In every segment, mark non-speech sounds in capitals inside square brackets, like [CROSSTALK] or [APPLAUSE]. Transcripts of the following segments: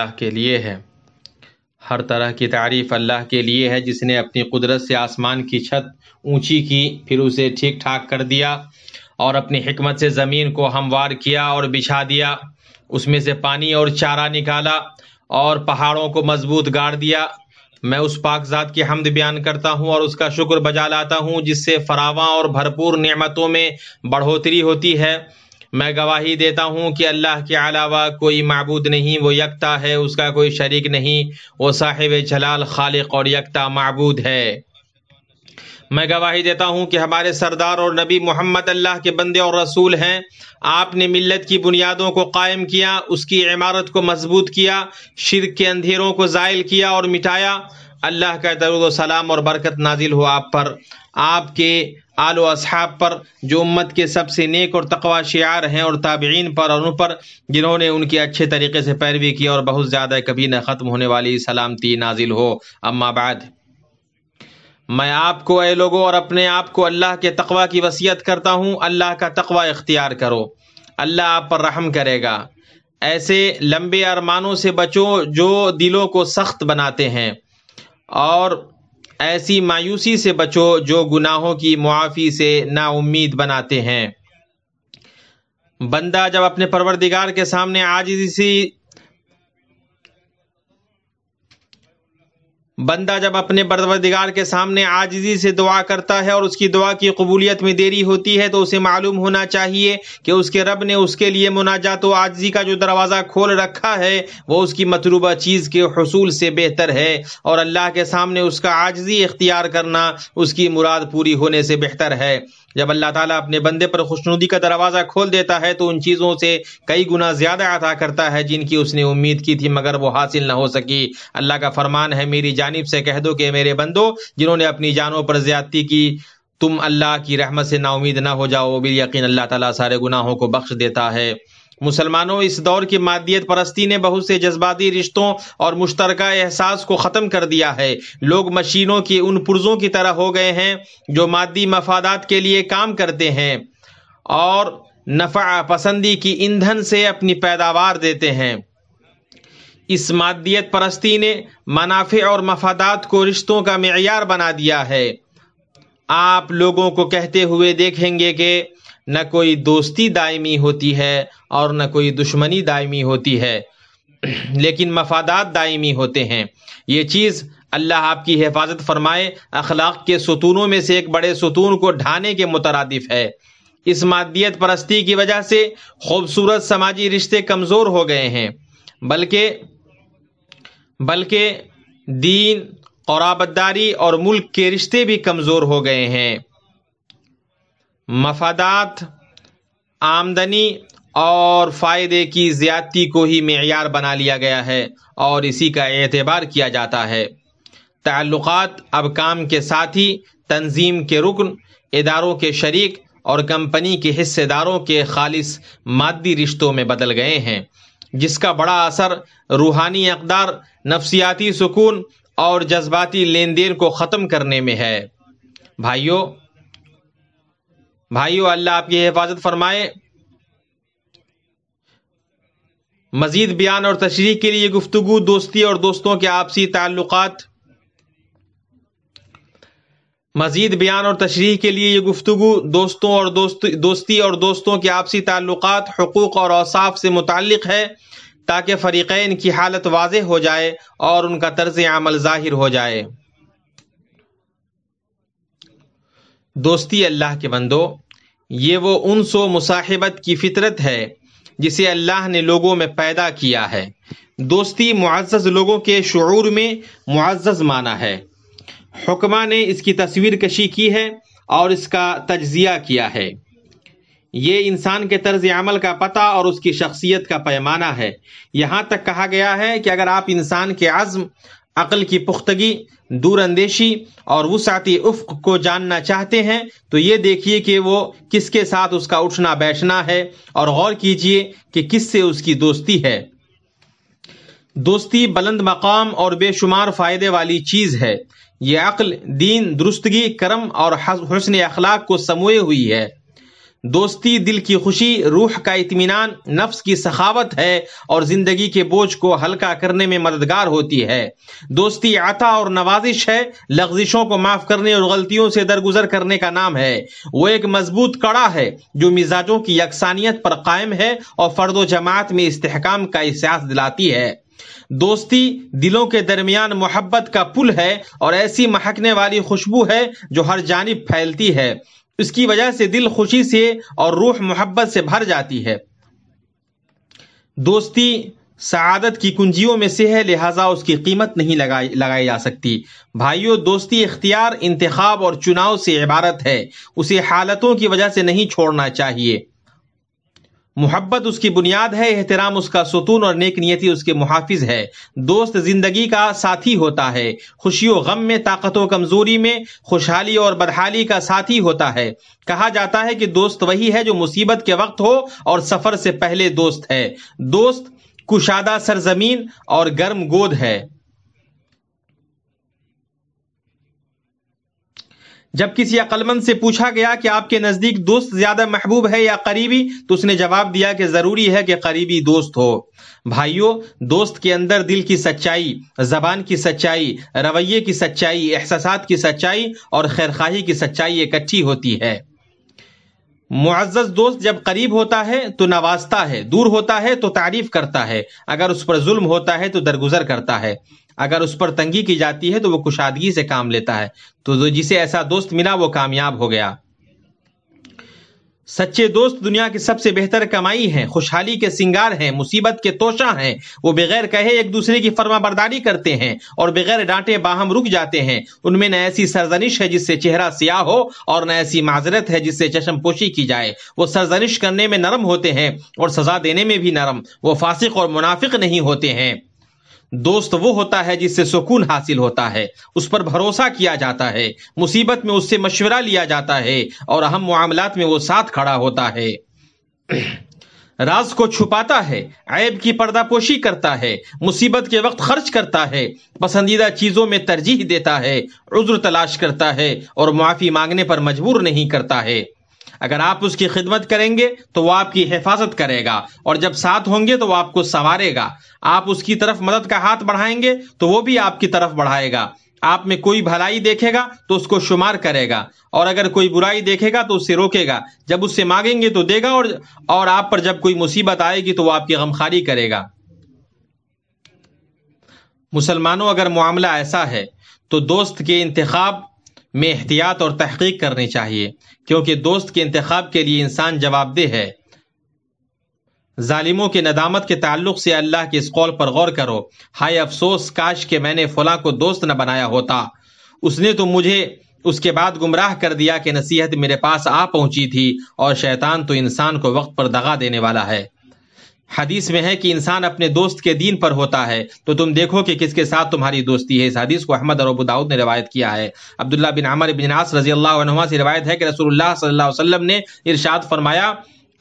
अल्लाह के लिए है हर तरह की तारीफ़ अल्लाह के लिए है जिसने अपनी कुदरत से आसमान की छत ऊंची की फिर उसे ठीक ठाक कर दिया और अपनी हमत से ज़मीन को हमवार किया और बिछा दिया उसमें से पानी और चारा निकाला और पहाड़ों को मजबूत गाड़ दिया मैं उस पाकजात की हमद बयान करता हूँ और उसका शुक्र बजा लाता हूँ जिससे फरावा और भरपूर नमतों में बढ़ोतरी होती है मैं गवाही देता हूँ कि अल्लाह के अलावा कोई मबूद नहीं वो यकता है उसका कोई शरीक नहीं वो साहिब जलाल खालिक और यकता मबूद है मैं गवाही देता हूँ कि हमारे सरदार और नबी मोहम्मद अल्लाह के बंदे और रसूल हैं आपने मिल्लत की बुनियादों को कायम किया उसकी इमारत को मजबूत किया शिरक के अंधेरों को जायल किया और मिटाया अल्लाह का दरुद सलाम और बरकत नाजिल हो आप पर आपके आल असहाब पर जो उम्मत के सबसे नेक और तकवा शार हैं और ताबीन पर और उन पर जिन्होंने उनकी अच्छे तरीके से पैरवी की और बहुत ज़्यादा कभी न ख़त्म होने वाली सलामती नाजिल हो अम्माबाद मैं आपको ए लोगों और अपने आप को अल्लाह के तकवा की वसीयत करता हूँ अल्लाह का तकवा इख्तियार करो अल्लाह आप पर रहम करेगा ऐसे लंबे अरमानों से बचो जो दिलों को सख्त बनाते हैं और ऐसी मायूसी से बचो जो गुनाहों की मुआफ़ी से नाउमीद बनाते हैं बंदा जब अपने परवरदिगार के सामने आजिजी बंदा जब अपने परवरदिगार के सामने आजिजी से दुआ करता है और उसकी दुआ की कबूलियत में देरी होती है तो उसे मालूम होना चाहिए कि उसके रब ने उसके लिए मुनाजा तो आजिजी का जो दरवाज़ा खोल रखा है वो उसकी मतलूबा चीज़ के हसूल से बेहतर है और अल्लाह के सामने उसका आजिजी इख्तियार करना उसकी मुराद पूरी होने से बेहतर है जब अल्लाह ताला अपने बंदे पर खुशनुदी का दरवाज़ा खोल देता है तो उन चीज़ों से कई गुना ज़्यादा अदा करता है जिनकी उसने उम्मीद की थी मगर वो हासिल ना हो सकी अल्लाह का फरमान है मेरी जानब से कह दो कि मेरे बंदो जिन्होंने अपनी जानों पर ज्यादती की तुम अल्लाह की रहमत से नाउमीद ना हो जाओ बिल यकीन अल्लाह ताला सारे गुनाहों को बख्श देता है मुसलमानों इस दौर की मादियत परस्ती ने बहुत से जज्बाती रिश्तों और मुश्तर एहसास को ख़त्म कर दिया है लोग मशीनों के उन पुरजों की तरह हो गए हैं जो मादी मफादात के लिए काम करते हैं और नफा पसंदी की ईंधन से अपनी पैदावार देते हैं इस मादियत परस्ती ने मुनाफे और मफादात को रिश्तों का मैार बना दिया है आप लोगों को कहते हुए देखेंगे कि न कोई दोस्ती दायमी होती है और न कोई दुश्मनी दायमी होती है लेकिन मफादात दायमी होते हैं ये चीज़ अल्लाह आपकी हिफाजत फरमाए अखलाक के सतूनों में से एक बड़े सतून को ढाने के मुतरदिफ है इस मादियत परस्ती की वजह से खूबसूरत समाजी रिश्ते कमज़ोर हो गए हैं बल्कि बल्कि दीन और आबदारी और मुल्क के रिश्ते भी कमज़ोर हो गए हैं मफादात आमदनी और फ़ायदे की ज़्यादती को ही मैार बना लिया गया है और इसी का एतबार किया जाता है ताल्लुक अब काम के साथ ही तंजीम के रुकन इदारों के शरीक और कंपनी के हिस्सेदारों के खालिस मादी रिश्तों में बदल गए हैं जिसका बड़ा असर रूहानी अकदार नफसियाती सुकून और जज्बाती लेन देन को ख़त्म करने में है भाइयों भाइयों अल्लाह आपकी हिफाजत फरमाए मजीद बयान और तशरी के लिए गुफ्तु दोस्ती और दोस्तों के आपसी ताल्लुक मजीद बयान और तशरी के लिए ये गुफ्तु दोस्तों और दोस्त दोस्ती और दोस्तों के आपसी ताल्लुक हकूक़ और अवसाफ से मुतल है ताकि फ़रीक़ैन की हालत वाज हो जाए और उनका तर्ज अमल ज़ाहिर हो जाए दोस्ती अल्लाह के बंदो ये वो उन सो मुसाहिबत की फितरत है जिसे अल्लाह ने लोगों में पैदा किया है दोस्ती मुआज़ लोगों के शुरू में मुआज़ माना है हुक्मा ने इसकी तस्वीर कशी की है और इसका तजिया किया है ये इंसान के तर्ज अमल का पता और उसकी शख्सियत का पैमाना है यहाँ तक कहा गया है कि अगर आप इंसान के आज़म अकल की पुख्तगी दूरंदेशी और वसाती उफ़ को जानना चाहते हैं तो ये देखिए कि वो किसके साथ उसका उठना बैठना है और गौर कीजिए कि किससे उसकी दोस्ती है दोस्ती बुलंद मकाम और बेशुमार फ़ायदे वाली चीज़ है ये अक्ल दीन दुरुस्तगी करम और हसन अखलाक को समोए हुई है दोस्ती दिल की खुशी रूह का इतमान नफ्स की सखावत है और जिंदगी के बोझ को हल्का करने में मददगार होती है दोस्ती आता और नवाजिश है लफ्जिशों को माफ करने और गलतियों से दरगुजर करने का नाम है वो एक मजबूत कड़ा है जो मिजाजों की यकसानियत पर कायम है और फर्द जमात में इस्तेकाम का एहसास दिलाती है दोस्ती दिलों के दरमियान मोहब्बत का पुल है और ऐसी महकने वाली खुशबू है जो हर जानब फैलती है इसकी वजह से दिल खुशी से और रूह मोहब्बत से भर जाती है दोस्ती सदत की कुंजियों में से है लिहाजा उसकी कीमत नहीं लगाई लगाई जा सकती भाइयों दोस्ती इख्तियार इंतखब और चुनाव से इबारत है उसे हालतों की वजह से नहीं छोड़ना चाहिए मोहब्बत उसकी बुनियाद है एहतराम उसका सुतून और नेक नियति उसके मुहाफिज है दोस्त जिंदगी का साथी होता है खुशी गम में ताकत व कमजोरी में खुशहाली और बदहाली का साथी होता है कहा जाता है कि दोस्त वही है जो मुसीबत के वक्त हो और सफर से पहले दोस्त है दोस्त कुशादा सरजमीन और गर्म गोद है जब किसी अकलमंद से पूछा गया कि आपके नजदीक दोस्त ज्यादा महबूब है या करीबी तो उसने जवाब दिया कि जरूरी है कि करीबी दोस्त हो भाइयों दोस्त के अंदर दिल की सच्चाई जबान की सच्चाई रवैये की सच्चाई एहसास की सच्चाई और खैरखाही की सच्चाई इकट्ठी होती है मुआज़ दोस्त जब करीब होता है तो नवाजता है दूर होता है तो तारीफ करता है अगर उस पर जुल्म होता है तो दरगुजर करता है अगर उस पर तंगी की जाती है तो वो कुशादगी से काम लेता है तो जिसे ऐसा दोस्त मिला वो कामयाब हो गया सच्चे दोस्त दुनिया की सबसे बेहतर कमाई हैं खुशहाली के सिंगार हैं मुसीबत के तोशा हैं वो बगैर कहे एक दूसरे की फर्मा बर्दारी करते हैं और बगैर डांटे बाहम रुक जाते हैं उनमें न ऐसी सरजनिश है जिससे चेहरा सियाह हो और न ऐसी माजरत है जिससे चशमपोशी की जाए वो सरजनिश करने में नरम होते हैं और सजा देने में भी नरम वो फासिक और मुनाफिक नहीं होते हैं दोस्त वो होता है जिससे सुकून हासिल होता है उस पर भरोसा किया जाता है मुसीबत में उससे मशवरा लिया जाता है और अहम मामला में वो साथ खड़ा होता है [CLEARS THROAT] राज को छुपाता है ऐब की पर्दापोशी करता है मुसीबत के वक्त खर्च करता है पसंदीदा चीज़ों में तरजीह देता है उज्र तलाश करता है और माफ़ी मांगने पर मजबूर नहीं करता है अगर आप उसकी खिदमत करेंगे तो वो आपकी हिफाजत करेगा और जब साथ होंगे तो वो आपको संवारेगा आप उसकी तरफ मदद का हाथ बढ़ाएंगे तो वो भी आपकी तरफ बढ़ाएगा आप में कोई भलाई देखेगा तो उसको शुमार करेगा और अगर कोई बुराई देखेगा तो उससे रोकेगा जब उससे मांगेंगे तो देगा और और आप पर जब कोई मुसीबत आएगी तो वो आपकी गमखारी करेगा मुसलमानों अगर मामला ऐसा है तो दोस्त के इंतखब में एहतियात और तहकीक करनी चाहिए क्योंकि दोस्त के इंतखब के लिए इंसान जवाबदेह है जालिमों के नदामत के ताल्लुक से अल्लाह के इस कौल पर गौर करो हाय अफसोस काश के मैंने फला को दोस्त न बनाया होता उसने तो मुझे उसके बाद गुमराह कर दिया कि नसीहत मेरे पास आ पहुंची थी और शैतान तो इंसान को वक्त पर दगा देने वाला है हदीस में है कि इंसान अपने दोस्त के दीन पर होता है तो तुम देखो कि किसके साथ तुम्हारी दोस्ती है इस हदीस को अहमद और दाऊद ने रवायत किया है अब्दुल्ला बिन अमर बिन आस रजी अल्लाह से रवायत है कि रसूलुल्लाह सल्लल्लाहु अलैहि वसल्लम ने इरशाद फरमाया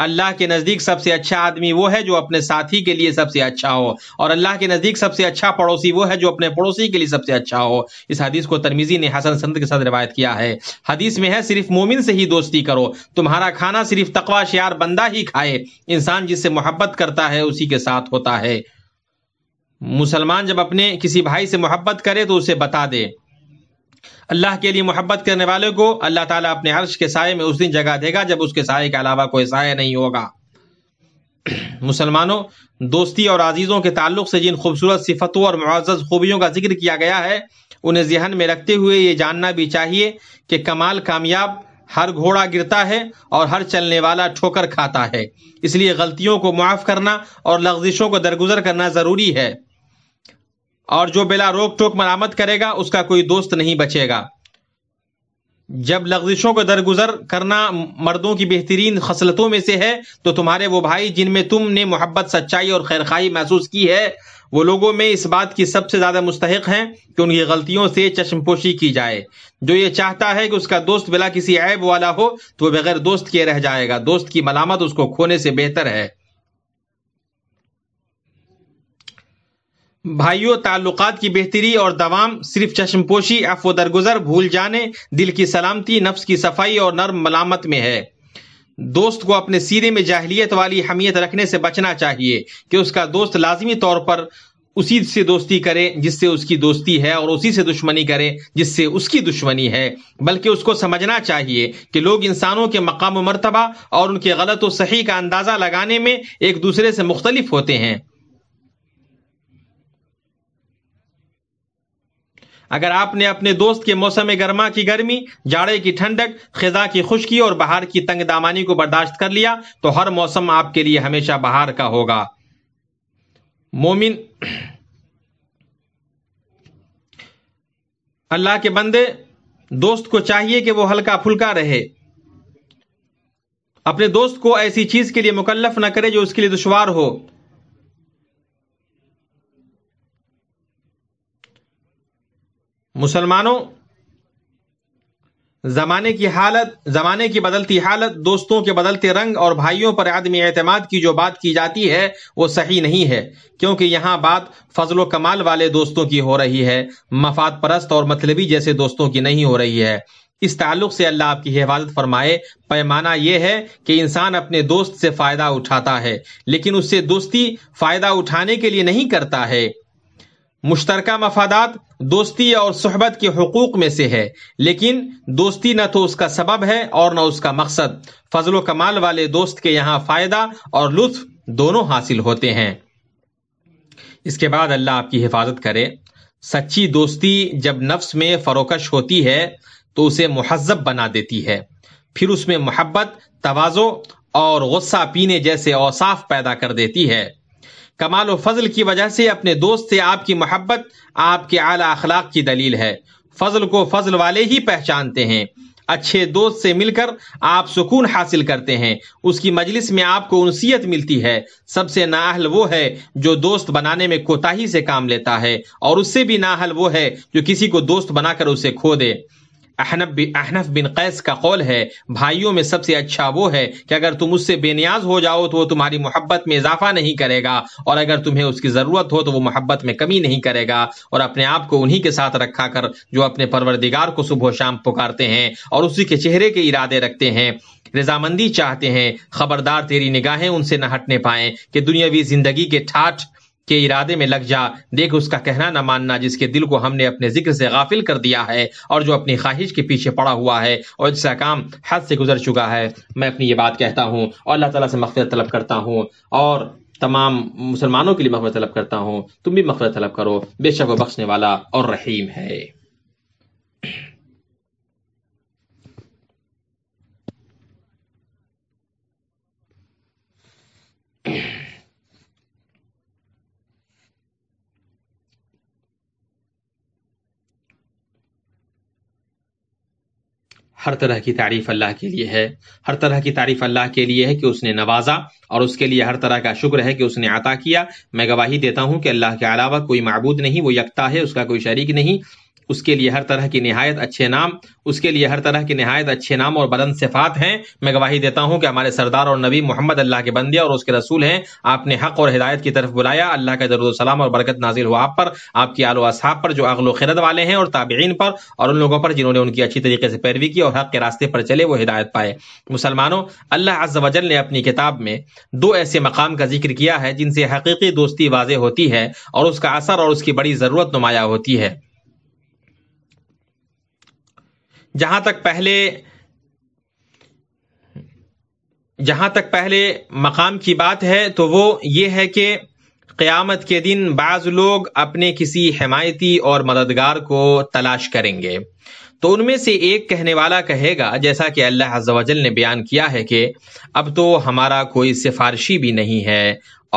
अल्लाह के नज़दीक सबसे अच्छा आदमी वो है जो अपने साथी के लिए सबसे अच्छा हो और अल्लाह के नज़दीक सबसे अच्छा पड़ोसी वो है जो अपने पड़ोसी के लिए सबसे अच्छा हो इस हदीस को तरमीजी ने हसन संद के साथ रिवायत किया है हदीस में है सिर्फ मोमिन से ही दोस्ती करो तुम्हारा खाना सिर्फ तकवा शार बंदा ही खाए इंसान जिससे मोहब्बत करता है उसी के साथ होता है मुसलमान जब अपने किसी भाई से मोहब्बत करे तो उसे बता दे अल्लाह के लिए मोहब्बत करने वाले को अल्लाह ताला अपने अर्श के साय में उस दिन जगह देगा जब उसके साय के अलावा कोई साय नहीं होगा [CLEARS THROAT] मुसलमानों दोस्ती और आजीज़ों के ताल्लुक से जिन खूबसूरत सिफतों और मुआज़ खूबियों का जिक्र किया गया है उन्हें जहन में रखते हुए ये जानना भी चाहिए कि कमाल कामयाब हर घोड़ा गिरता है और हर चलने वाला ठोकर खाता है इसलिए गलतियों को माफ़ करना और लफ्जिशों को दरगुजर करना ज़रूरी है और जो बिला रोक टोक मरामत करेगा उसका कोई दोस्त नहीं बचेगा जब लफ्जिशों को दरगुजर करना मर्दों की बेहतरीन खसलतों में से है तो तुम्हारे वो भाई जिनमें तुमने मोहब्बत सच्चाई और खैरखाई महसूस की है वो लोगों में इस बात की सबसे ज्यादा मुस्तक हैं कि उनकी गलतियों से चश्मपोशी की जाए जो ये चाहता है कि उसका दोस्त बिला किसी ऐब वाला हो तो वह बगैर दोस्त के रह जाएगा दोस्त की मलामत उसको खोने से बेहतर है भाइयों ताल्लुकात की बेहतरी और दवाम सिर्फ चश्मपोशी अफो दरगुजर भूल जाने दिल की सलामती नफ्स की सफाई और नर्म मलामत में है दोस्त को अपने सीने में जाहलीत वाली हमियत रखने से बचना चाहिए कि उसका दोस्त लाजमी तौर पर उसी से दोस्ती करे जिससे उसकी दोस्ती है और उसी से दुश्मनी करे जिससे उसकी दुश्मनी है बल्कि उसको समझना चाहिए कि लोग इंसानों के मकाम मरतबा और उनके गलत व सही का अंदाज़ा लगाने में एक दूसरे से मुख्तलिफ होते हैं अगर आपने अपने दोस्त के मौसम गर्मा की गर्मी जाड़े की ठंडक खिजा की खुशकी और बाहर की तंग दामानी को बर्दाश्त कर लिया तो हर मौसम आपके लिए हमेशा बाहर का होगा मोमिन अल्लाह के बंदे दोस्त को चाहिए कि वो हल्का फुल्का रहे अपने दोस्त को ऐसी चीज के लिए मुकल्लफ न करे जो उसके लिए दुशवार हो मुसलमानों जमाने की हालत जमाने की बदलती हालत दोस्तों के बदलते रंग और भाइयों पर आदमी एतमाद की जो बात की जाती है वो सही नहीं है क्योंकि यहाँ बात फजलो कमाल वाले दोस्तों की हो रही है मफाद परस्त और मतलबी जैसे दोस्तों की नहीं हो रही है इस ताल्लुक से अल्लाह आपकी हिफाजत फरमाए पैमाना यह है कि इंसान अपने दोस्त से फायदा उठाता है लेकिन उससे दोस्ती फायदा उठाने के लिए नहीं करता है मुश्तरका मफादात दोस्ती और सहबत के हकूक में से है लेकिन दोस्ती न तो उसका सबब है और न उसका मकसद फजलो कमाल वाले दोस्त के यहाँ फायदा और लुत्फ दोनों हासिल होते हैं इसके बाद अल्लाह आपकी हिफाजत करे सच्ची दोस्ती जब नफ्स में फरोकश होती है तो उसे महजब बना देती है फिर उसमें मोहब्बत तोज़ो और गुस्सा पीने जैसे औसाफ पैदा कर देती है कमाल फजल की वजह से अपने दोस्त से आपकी मोहब्बत आपके आला अखलाक की दलील है फजल को फजल वाले ही पहचानते हैं अच्छे दोस्त से मिलकर आप सुकून हासिल करते हैं उसकी मजलिस में आपको उनसीयत मिलती है सबसे नाहल वो है जो दोस्त बनाने में कोताही से काम लेता है और उससे भी नाहल वो है जो किसी को दोस्त बनाकर उसे खो दे अहनफ बिन कैस का कौल है भाइयों में सबसे अच्छा वो है कि अगर तुम उससे बेनियाज हो जाओ तो वो तुम्हारी मोहब्बत में इजाफा नहीं करेगा और अगर तुम्हें उसकी ज़रूरत हो तो वो मोहब्बत में कमी नहीं करेगा और अपने आप को उन्हीं के साथ रखा कर जो अपने परवरदिगार को सुबह शाम पुकारते हैं और उसी के चेहरे के इरादे रखते हैं रजामंदी चाहते हैं खबरदार तेरी निगाहें उनसे न हटने पाए कि दुनियावी जिंदगी के ठाठ के इरादे में लग जा देख उसका कहना न मानना जिसके दिल को हमने अपने जिक्र से गाफिल कर दिया है और जो अपनी ख्वाहिश के पीछे पड़ा हुआ है और जिसका काम हद से गुजर चुका है मैं अपनी ये बात कहता हूँ और अल्लाह तला से मफफरत तलब करता हूँ और तमाम मुसलमानों के लिए मफफरत तलब करता हूँ तुम भी मफफरत तलब करो बेशक वो बख्शने वाला और रहीम है हर तरह की तारीफ अल्लाह के लिए है हर तरह की तारीफ अल्लाह के लिए है कि उसने नवाजा और उसके लिए हर तरह का शुक्र है कि उसने अता किया मैं गवाही देता हूँ कि अल्लाह के अलावा कोई मबूद नहीं वो यकता है उसका कोई शरीक नहीं उसके लिए हर तरह की नहायत अच्छे नाम उसके लिए हर तरह की नहायत अच्छे नाम और बदन सिफात हैं मैं गवाही देता हूँ कि हमारे सरदार और नबी मोहम्मद अल्लाह के बंदे और उसके रसूल हैं आपने हक और हिदायत की तरफ बुलाया अल्लाह का सलाम और बरकत नाजिल हुआ आप पर आपके आलो असहाब पर जो अगलो खिरत वाले हैं और ताबीन पर और उन लोगों पर जिन्होंने उनकी अच्छी तरीके से पैरवी की और हक के रास्ते पर चले वो हिदायत पाए मुसलमानों अल्लाह वजल ने अपनी किताब में दो ऐसे मकाम का जिक्र किया है जिनसे हकीकी दोस्ती वाजे होती है और उसका असर और उसकी बड़ी ज़रूरत नुमाया होती है जहां तक पहले जहां तक पहले मकाम की बात है तो वो ये है कि क़्यामत के दिन बाज़ लोग अपने किसी हमायती और मददगार को तलाश करेंगे तो उनमें से एक कहने वाला कहेगा जैसा कि अल्लाह अज्जवजल ने बयान किया है कि अब तो हमारा कोई सिफारशी भी नहीं है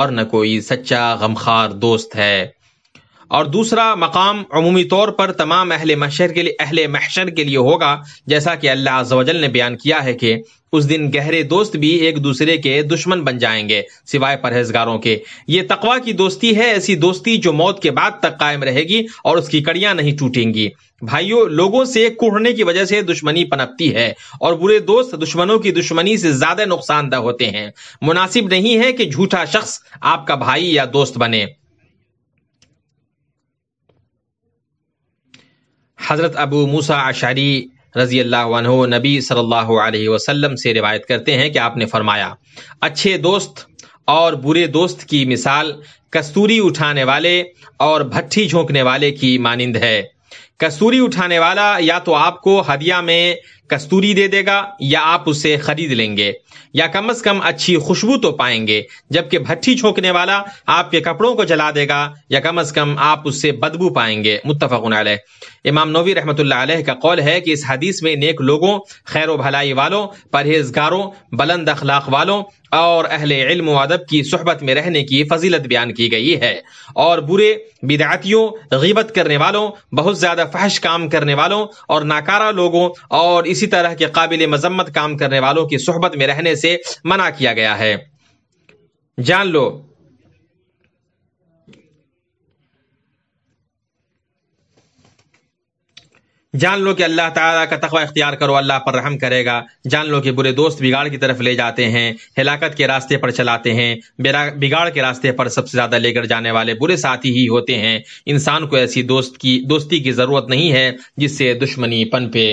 और न कोई सच्चा गमखार दोस्त है और दूसरा मकाम अमूमी तौर पर तमाम अहल महशर के लिए अहल महशर के लिए होगा जैसा कि अल्लाह वजल ने बयान किया है कि उस दिन गहरे दोस्त भी एक दूसरे के दुश्मन बन जाएंगे सिवाय परहेजगारों के ये तकवा की दोस्ती है ऐसी दोस्ती जो मौत के बाद तक कायम रहेगी और उसकी कड़ियां नहीं टूटेंगी भाइयों लोगों से कुढ़ने की वजह से दुश्मनी पनपती है और बुरे दोस्त दुश्मनों की दुश्मनी से ज्यादा नुकसानदह होते हैं मुनासिब नहीं है कि झूठा शख्स आपका भाई या दोस्त बने हज़रत अबू मूसा आशारी रजी अल्लाह नबी सल्लल्लाहु अलैहि वसल्लम से रिवायत करते हैं कि आपने फरमाया अच्छे दोस्त और बुरे दोस्त की मिसाल कस्तूरी उठाने वाले और भट्टी झोंकने वाले की मानिंद है कस्तूरी उठाने वाला या तो आपको हदिया में कस्तूरी दे देगा या आप उसे खरीद लेंगे या कम से कम अच्छी खुशबू तो पाएंगे जबकि भट्टी छोकने वाला आपके कपड़ों को जला देगा या कम से कम आप उससे बदबू पाएंगे मुतफ़न इमाम नवी रहमत का कौल है कि इस हदीस में नेक लोगों खैर भलाई वालों परहेजगारों बुलंद अखलाक वालों और अहल इल्म अदब की सहबत में रहने की फजीलत बयान की गई है और बुरे बिदातियों गिबत करने वालों बहुत ज़्यादा फहश काम करने वालों और नाकारा लोगों और इसी तरह के काबिल मजम्मत काम करने वालों की सोहबत में रहने से मना किया गया है जान लो जान लो कि अल्लाह ताला का तखवा इख्तियार करो अल्लाह पर रहम करेगा जान लो कि बुरे दोस्त बिगाड़ की तरफ ले जाते हैं हिलाकत के रास्ते पर चलाते हैं बिगाड़ के रास्ते पर सबसे ज़्यादा लेकर जाने वाले बुरे साथी ही होते हैं इंसान को ऐसी दोस्त की दोस्ती की ज़रूरत नहीं है जिससे दुश्मनी पनपे